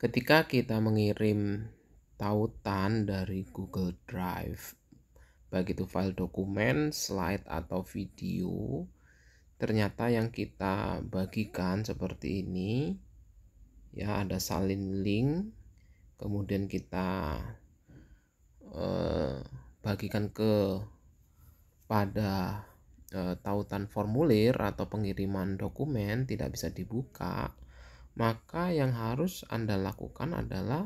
ketika kita mengirim tautan dari Google Drive baik itu file dokumen, slide atau video ternyata yang kita bagikan seperti ini ya ada salin link kemudian kita eh, bagikan ke pada eh, tautan formulir atau pengiriman dokumen tidak bisa dibuka maka yang harus Anda lakukan adalah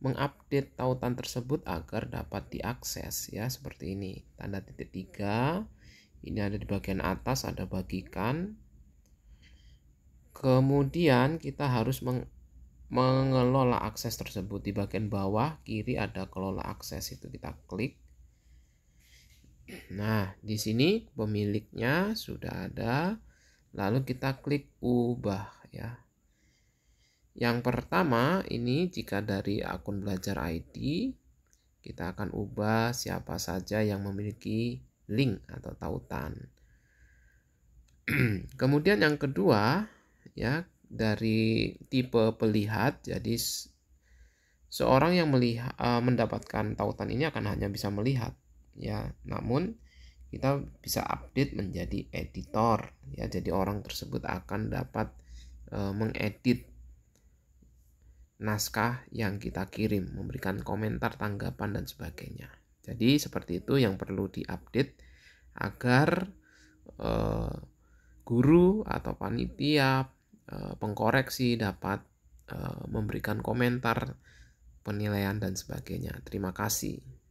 mengupdate tautan tersebut agar dapat diakses ya seperti ini tanda titik tiga ini ada di bagian atas ada bagikan kemudian kita harus meng mengelola akses tersebut di bagian bawah kiri ada kelola akses itu kita klik nah di sini pemiliknya sudah ada lalu kita klik ubah ya yang pertama ini jika dari akun belajar ID kita akan ubah siapa saja yang memiliki link atau tautan. Kemudian yang kedua ya dari tipe pelihat jadi seorang yang melihat e, mendapatkan tautan ini akan hanya bisa melihat ya namun kita bisa update menjadi editor ya jadi orang tersebut akan dapat e, mengedit naskah yang kita kirim, memberikan komentar, tanggapan, dan sebagainya. Jadi seperti itu yang perlu diupdate agar eh, guru atau panitia eh, pengkoreksi dapat eh, memberikan komentar, penilaian, dan sebagainya. Terima kasih.